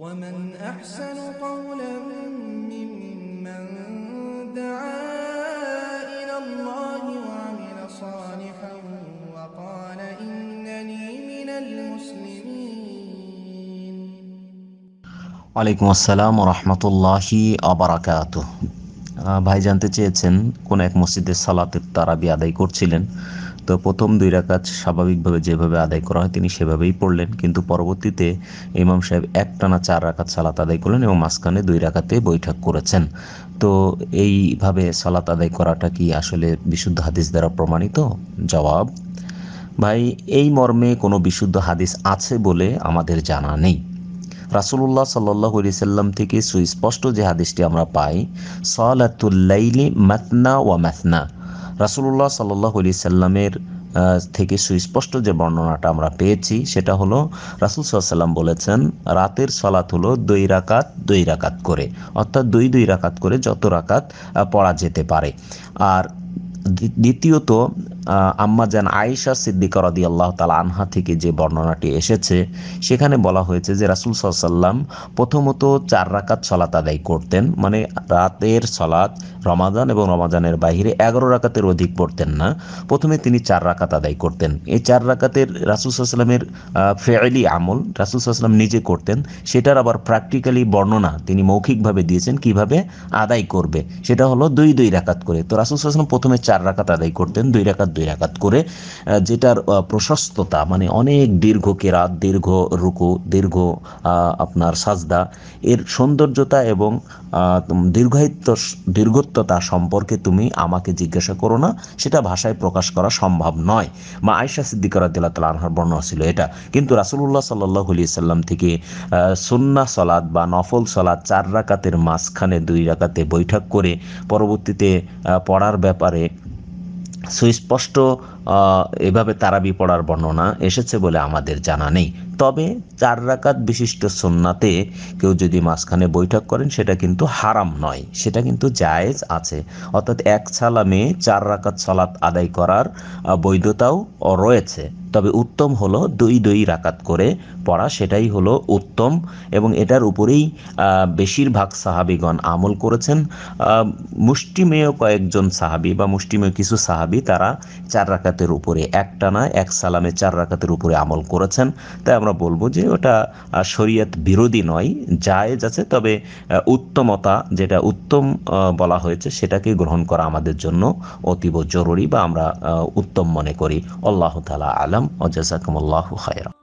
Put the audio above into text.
ومن أحسن قولا ممن دعا إلى الله وعمل صالحا وقال إنني من المسلمين ওয়ালাইকুম আসসালাম রহমতুল্লাহি আবরাকাত ভাই জানতে চেয়েছেন কোন এক মসজিদের সালাতের তারাবি আদায় করছিলেন তো প্রথম দুই রাকাত স্বাভাবিকভাবে যেভাবে আদায় করা হয় তিনি সেভাবেই পড়লেন কিন্তু পরবর্তীতে ইমাম সাহেব একটানা চার রাকাত সালাত আদায় করলেন এবং মাঝখানে দুই রাকাতে বৈঠক করেছেন তো এইভাবে সালাত আদায় করাটা কি আসলে বিশুদ্ধ হাদিস দ্বারা প্রমাণিত জবাব ভাই এই মর্মে কোনো বিশুদ্ধ হাদিস আছে বলে আমাদের জানা নেই রাসুলুল্লাহ সাল্লাহ সাল্লাম থেকে সুস্পষ্ট যে হাদিসটি আমরা পাই সালাতুল্লাইলি মাতনা ওয়া মাতনা রাসুলুল্লাহ সাল্লাহ আলি সাল্লামের থেকে সুস্পষ্ট যে বর্ণনাটা আমরা পেয়েছি সেটা হলো রাসুল সাল্লাম বলেছেন রাতের সলাত হলো দুই রাকাত দুই রাকাত করে অর্থাৎ দুই দুই রাকাত করে যত রাকাত পড়া যেতে পারে আর দ্বিতীয়ত আম্মাজান আয়েশা সিদ্দিকা রদি আল্লাহ তালা আনহা থেকে যে বর্ণনাটি এসেছে সেখানে বলা হয়েছে যে রাসুল সাল্লাম প্রথমত চার রাকাত সলাত আদায় করতেন মানে রাতের ছলাত রমাজান এবং রমাজানের বাহিরে এগারো রাকাতের অধিক পড়তেন না প্রথমে তিনি চার রাকাত আদায় করতেন এই চার রাকাতের রাসুল সাল্লামের ফেয়েলি আমল রাসুল সাল্লাম নিজে করতেন সেটার আবার প্র্যাকটিক্যালি বর্ণনা তিনি মৌখিকভাবে দিয়েছেন কিভাবে আদায় করবে সেটা হলো দুই দুই রাকাত করে তো রাসুল সাল্লাম প্রথমে চার রাকাত আদায় করতেন দুই রাকাত দুই রাকাত করে যেটার প্রশস্ততা মানে অনেক দীর্ঘ কেরাত দীর্ঘ রুকু দীর্ঘ আপনার সাজদা এর সৌন্দর্যতা এবং দীর্ঘায়িত্ব দীর্ঘত্বতা সম্পর্কে তুমি আমাকে জিজ্ঞাসা করো না সেটা ভাষায় প্রকাশ করা সম্ভব নয় মা আয়সা সিদ্দিকার দিল্লা তাল আনহার বর্ণনা ছিল এটা কিন্তু রাসুল্লাহ সাল্লাহ আলি সাল্লাম থেকে সুন্না সলাদ বা নফল সলাদ চার রাকাতের মাঝখানে দুই রাকাতে বৈঠক করে পরবর্তীতে পড়ার ব্যাপারে সুস্পষ্ট এভাবে তারাবি পড়ার বর্ণনা এসেছে বলে আমাদের জানা নেই তবে চার রাকাত বিশিষ্ট সন্নাতে কেউ যদি মাঝখানে বৈঠক করেন সেটা কিন্তু হারাম নয় সেটা কিন্তু জায়েজ আছে অর্থাৎ এক সালামে চার রাকাত সালাত আদায় করার বৈধতাও রয়েছে তবে উত্তম হলো দুই দুই রাকাত করে পড়া সেটাই হলো উত্তম এবং এটার উপরেই বেশিরভাগ সাহাবিগণ আমল করেছেন মুষ্টিমেয় কয়েকজন সাহাবি বা মুষ্টিমেয় কিছু সাহাবি তারা চার রাকাতের উপরে একটা না এক সালামে চার রাকাতের উপরে আমল করেছেন তাই আমরা বলবো যে ওটা শরীয়ত বিরোধী নয় জায়েজ আছে তবে উত্তমতা যেটা উত্তম বলা হয়েছে সেটাকে গ্রহণ করা আমাদের জন্য অতীব জরুরি বা আমরা উত্তম মনে করি আল্লাহ তালা আলম وجزاكم الله خيرا